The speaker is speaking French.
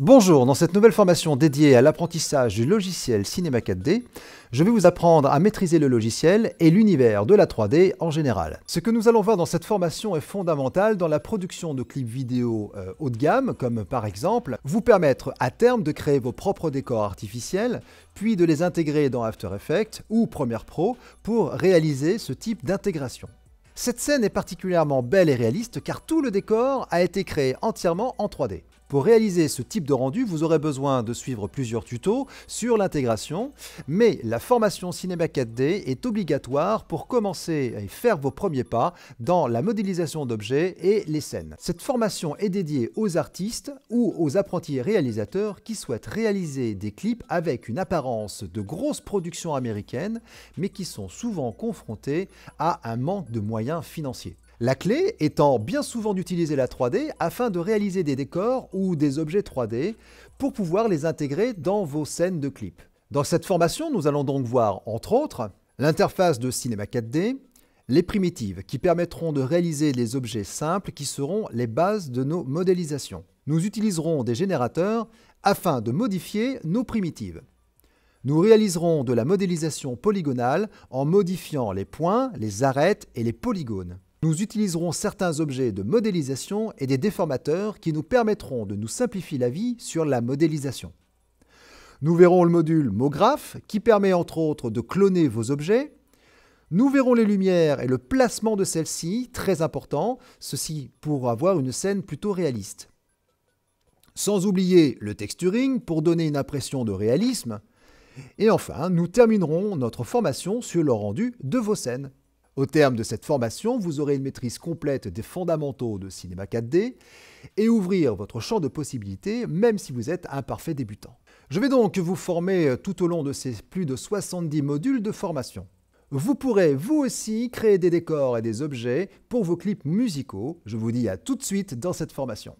Bonjour, dans cette nouvelle formation dédiée à l'apprentissage du logiciel Cinema 4D, je vais vous apprendre à maîtriser le logiciel et l'univers de la 3D en général. Ce que nous allons voir dans cette formation est fondamental dans la production de clips vidéo euh, haut de gamme, comme par exemple vous permettre à terme de créer vos propres décors artificiels, puis de les intégrer dans After Effects ou Premiere Pro pour réaliser ce type d'intégration. Cette scène est particulièrement belle et réaliste car tout le décor a été créé entièrement en 3D. Pour réaliser ce type de rendu, vous aurez besoin de suivre plusieurs tutos sur l'intégration, mais la formation Cinema 4D est obligatoire pour commencer et faire vos premiers pas dans la modélisation d'objets et les scènes. Cette formation est dédiée aux artistes ou aux apprentis réalisateurs qui souhaitent réaliser des clips avec une apparence de grosse production américaine mais qui sont souvent confrontés à un manque de moyens financiers. La clé étant bien souvent d'utiliser la 3D afin de réaliser des décors ou des objets 3D pour pouvoir les intégrer dans vos scènes de clips. Dans cette formation, nous allons donc voir, entre autres, l'interface de Cinema 4D, les primitives qui permettront de réaliser des objets simples qui seront les bases de nos modélisations. Nous utiliserons des générateurs afin de modifier nos primitives. Nous réaliserons de la modélisation polygonale en modifiant les points, les arêtes et les polygones. Nous utiliserons certains objets de modélisation et des déformateurs qui nous permettront de nous simplifier la vie sur la modélisation. Nous verrons le module MoGraph qui permet entre autres de cloner vos objets. Nous verrons les lumières et le placement de celles-ci, très important, ceci pour avoir une scène plutôt réaliste. Sans oublier le texturing pour donner une impression de réalisme. Et enfin, nous terminerons notre formation sur le rendu de vos scènes. Au terme de cette formation, vous aurez une maîtrise complète des fondamentaux de cinéma 4D et ouvrir votre champ de possibilités même si vous êtes un parfait débutant. Je vais donc vous former euh, tout au long de ces plus de 70 modules de formation. Vous pourrez vous aussi créer des décors et des objets pour vos clips musicaux. Je vous dis à tout de suite dans cette formation.